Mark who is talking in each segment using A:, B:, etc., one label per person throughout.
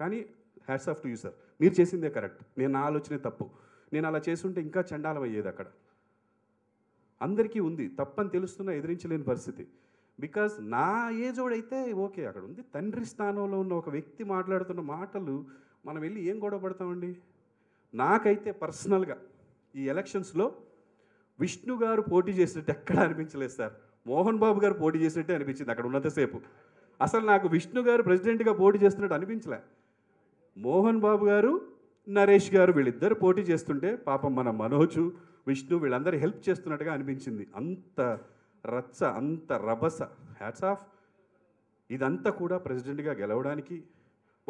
A: కానీ hats off to you sir మీరు చేసిందే కరెక్ట్ నేను నా ఆలోచనే తప్పు నేను అలా చేస్తుంటే ఇంకా చండాలం అయ్యేది అక్కడ అందరికీ ఉంది తప్పని తెలుస్తున్నా ఎదిరించలేని పరిస్థితి బికాస్ నా ఏజోడైతే ఓకే అక్కడ ఉంది తండ్రి స్థానంలో ఉన్న ఒక వ్యక్తి మాట్లాడుతున్న మాటలు మనం వెళ్ళి ఏం గొడవ పడతామండి నాకైతే పర్సనల్గా ఈ ఎలక్షన్స్లో విష్ణు గారు పోటీ చేసినట్టు ఎక్కడ అనిపించలేదు సార్ మోహన్ బాబు గారు పోటీ చేసినట్టే అనిపించింది అక్కడ ఉన్నంతసేపు అసలు నాకు విష్ణు గారు ప్రెసిడెంట్గా పోటీ చేస్తున్నట్టు అనిపించలే మోహన్ బాబు గారు నరేష్ గారు వీళ్ళిద్దరు పోటీ చేస్తుంటే పాపం మన మనోజు విష్ణు వీళ్ళందరూ హెల్ప్ చేస్తున్నట్టుగా అనిపించింది అంత రచ్చ అంత రభస హ్యాట్స్ ఆఫ్ ఇదంతా కూడా ప్రెసిడెంట్గా గెలవడానికి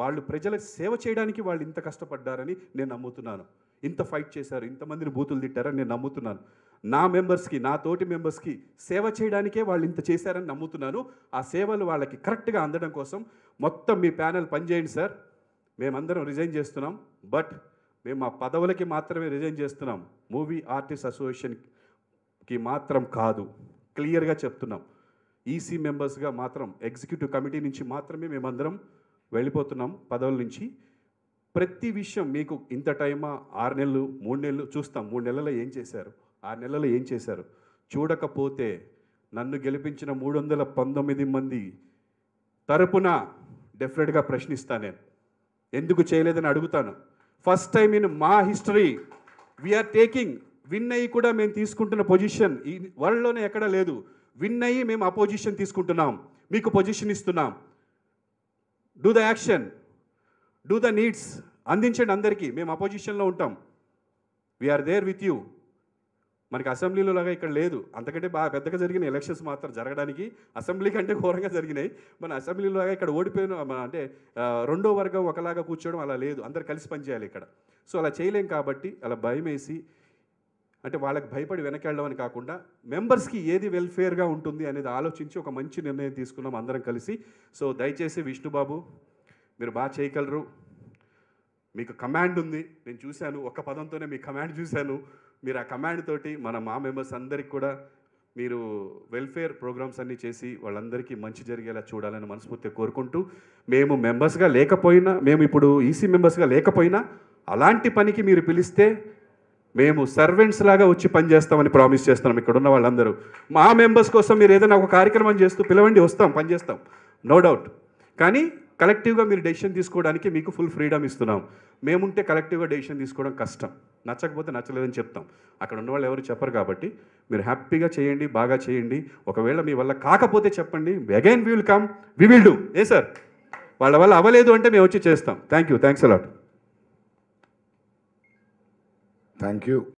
A: వాళ్ళు ప్రజల సేవ చేయడానికి వాళ్ళు ఇంత కష్టపడ్డారని నేను నమ్ముతున్నాను ఇంత ఫైట్ చేశారు ఇంతమందిని బూతులు తిట్టారని నేను నమ్ముతున్నాను నా మెంబర్స్కి నా తోటి మెంబర్స్కి సేవ చేయడానికే వాళ్ళు ఇంత చేశారని నమ్ముతున్నాను ఆ సేవలు వాళ్ళకి కరెక్ట్గా అందడం కోసం మొత్తం మీ ప్యానల్ పనిచేయండి సార్ మేమందరం రిజైన్ చేస్తున్నాం బట్ మేము మా పదవులకి మాత్రమే రిజైన్ చేస్తున్నాం మూవీ ఆర్టిస్ట్ అసోసియేషన్కి మాత్రం కాదు క్లియర్గా చెప్తున్నాం ఈసీ e మెంబర్స్గా మాత్రం ఎగ్జిక్యూటివ్ కమిటీ నుంచి మాత్రమే మేమందరం వెళ్ళిపోతున్నాం పదవుల నుంచి ప్రతి విషయం మీకు ఇంత టైమా ఆరు నెలలు మూడు నెలలు చూస్తాం మూడు నెలల్లో ఏం చేశారు ఆరు నెలలు ఏం చేశారు చూడకపోతే నన్ను గెలిపించిన మూడు వందల పంతొమ్మిది మంది తరపున డెఫినెట్గా ప్రశ్నిస్తా నేను ఎందుకు చేయలేదని అడుగుతాను ఫస్ట్ టైం ఇన్ మా హిస్టరీ వీఆర్ టేకింగ్ విన్ అయ్యి కూడా మేము తీసుకుంటున్న పొజిషన్ ఈ వరల్డ్లోనే ఎక్కడా లేదు విన్ అయ్యి మేము అపోజిషన్ తీసుకుంటున్నాం మీకు పొజిషన్ ఇస్తున్నాం do the action do the needs అందించండి అందరికీ మేము అపోజిషన్లో ఉంటాం వీఆర్ దేర్ విత్ యూ మనకి అసెంబ్లీలో లాగా ఇక్కడ లేదు అంతకంటే బాగా పెద్దగా జరిగిన ఎలక్షన్స్ మాత్రం జరగడానికి అసెంబ్లీ కంటే ఘోరంగా జరిగినాయి మన లాగా ఇక్కడ ఓడిపోయిన అంటే రెండో వర్గం ఒకలాగా కూర్చోవడం అలా లేదు అందరు కలిసి పనిచేయాలి ఇక్కడ సో అలా చేయలేం కాబట్టి అలా భయం అంటే వాళ్ళకి భయపడి వెనకెళ్ళమని కాకుండా మెంబర్స్కి ఏది వెల్ఫేర్గా ఉంటుంది అనేది ఆలోచించి ఒక మంచి నిర్ణయం తీసుకున్నాం అందరం కలిసి సో దయచేసి విష్ణుబాబు మీరు బాగా చేయగలరు మీకు కమాండ్ ఉంది నేను చూశాను ఒక పదంతోనే మీ కమాండ్ చూశాను మీరు ఆ కమాండ్ తోటి మన మా మెంబర్స్ అందరికి కూడా మీరు వెల్ఫేర్ ప్రోగ్రామ్స్ అన్నీ చేసి వాళ్ళందరికీ మంచి జరిగేలా చూడాలని మనస్ఫూర్తిగా కోరుకుంటూ మేము మెంబర్స్గా లేకపోయినా మేము ఇప్పుడు ఈసీ e మెంబర్స్గా లేకపోయినా అలాంటి పనికి మీరు పిలిస్తే మేము సర్వెంట్స్ లాగా వచ్చి పనిచేస్తామని ప్రామిస్ చేస్తున్నాం ఇక్కడ ఉన్న వాళ్ళందరూ మా మెంబర్స్ కోసం మీరు ఏదైనా ఒక కార్యక్రమం చేస్తూ పిలవండి వస్తాం పనిచేస్తాం నో డౌట్ కానీ కలెక్టివ్గా మీరు డెసిషన్ తీసుకోవడానికి మీకు ఫుల్ ఫ్రీడమ్ ఇస్తున్నాం మేముంటే కలెక్టివ్గా డెసిషన్ తీసుకోవడం కష్టం నచ్చకపోతే నచ్చలేదని చెప్తాం అక్కడ ఉన్న వాళ్ళు ఎవరు చెప్పరు కాబట్టి మీరు హ్యాపీగా చేయండి బాగా చేయండి ఒకవేళ మీ వల్ల కాకపోతే చెప్పండి again we will come we will do a sir వాళ్ళ వల్ల అవ్వలేదు అంటే మేము వచ్చి చేస్తాం thank you thanks a lot thank you